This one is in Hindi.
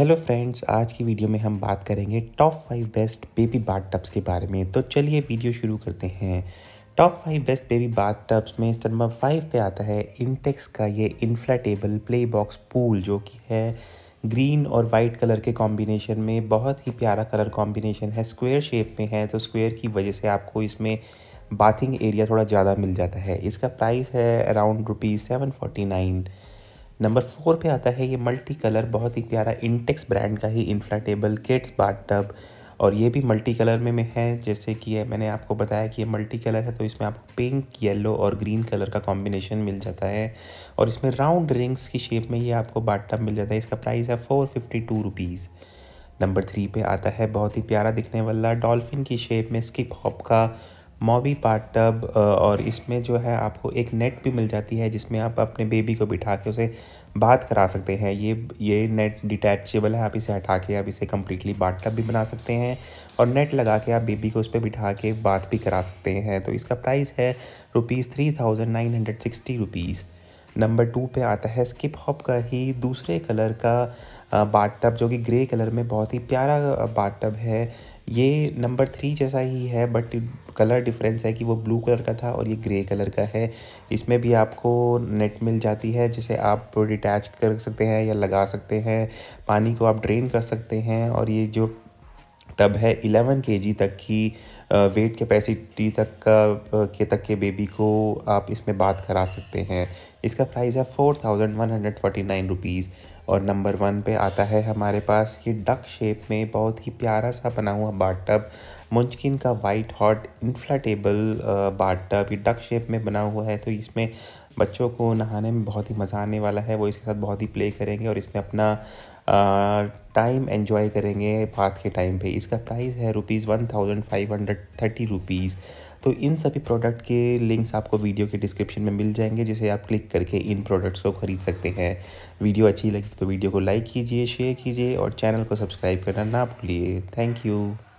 हेलो फ्रेंड्स आज की वीडियो में हम बात करेंगे top five best baby bath tubs के बारे में तो चलिए वीडियो शुरू करते हैं top five best baby bath tubs में नंबर फाइव पे आता है इंटेक्स का ये इन्फ्लेटेबल प्ले बॉक्स पूल जो कि है ग्रीन और वाइट कलर के कॉम्बिनेशन में बहुत ही प्यारा कलर कॉम्बिनेशन है स्क्वेयर शेप में है तो स्क्वेयर की वजह से आपको इसमें बाथिंग एरिया थोड़ा ज़्यादा मिल जाता है इसका प्राइस है around rupees seven forty nine number four पे आता है ये मल्टी कलर बहुत ही प्यारा इंटेक्स ब्रांड का ही इन्फ्लाटेबल किड्स टब और ये भी मल्टी कलर में, में है जैसे कि है, मैंने आपको बताया कि ये मल्टी कलर है तो इसमें आपको पिंक येलो और ग्रीन कलर का कॉम्बिनेशन मिल जाता है और इसमें राउंड रिंग्स की शेप में ये आपको टब मिल जाता है इसका प्राइस है four fifty two rupees number three पे आता है बहुत ही प्यारा दिखने वाला डॉल्फिन की शेप में स्किप हॉप का मोवी पार्ट टब और इसमें जो है आपको एक नेट भी मिल जाती है जिसमें आप अपने बेबी को बिठा के उसे बात करा सकते हैं ये ये नेट डिटैचेबल है आप इसे हटा के आप इसे कम्प्लीटली बाट टब भी बना सकते हैं और नेट लगा के आप बेबी को उस पर बिठा के बात भी करा सकते हैं तो इसका प्राइस है rupees three thousand nine hundred sixty rupees number two पे आता है स्किप हॉप का ही दूसरे कलर का बाट टब जो कि ग्रे कलर में बहुत ही प्यारा बाट टब है ये नंबर थ्री जैसा ही है बट कलर डिफरेंस है कि वो ब्लू कलर का था और ये ग्रे कलर का है इसमें भी आपको नेट मिल जाती है जिसे आप डिटैच कर सकते हैं या लगा सकते हैं पानी को आप ड्रेन कर सकते हैं और ये जो टब है इलेवन के जी तक की वेट कैपेसिटी तक का के तक के बेबी को आप इसमें बात करा सकते हैं इसका प्राइस है four thousand one hundred forty nine rupees और नंबर वन पे आता है हमारे पास ये डक शेप में बहुत ही प्यारा सा बना हुआ बाट टब मुंचकिन का वाइट हॉट इन्फ्लाटेबल बाट टब ये डक शेप में बना हुआ है तो इसमें बच्चों को नहाने में बहुत ही मज़ा आने वाला है वो इसके साथ बहुत ही प्ले करेंगे और इसमें अपना टाइम एंजॉय करेंगे बात के टाइम पे इसका प्राइस है rupees one thousand five hundred thirty rupees तो इन सभी प्रोडक्ट के लिंक्स आपको वीडियो के डिस्क्रिप्शन में मिल जाएंगे जिसे आप क्लिक करके इन प्रोडक्ट्स को ख़रीद सकते हैं वीडियो अच्छी लगी तो वीडियो को लाइक कीजिए शेयर कीजिए और चैनल को सब्सक्राइब करना ना भूलिए थैंक यू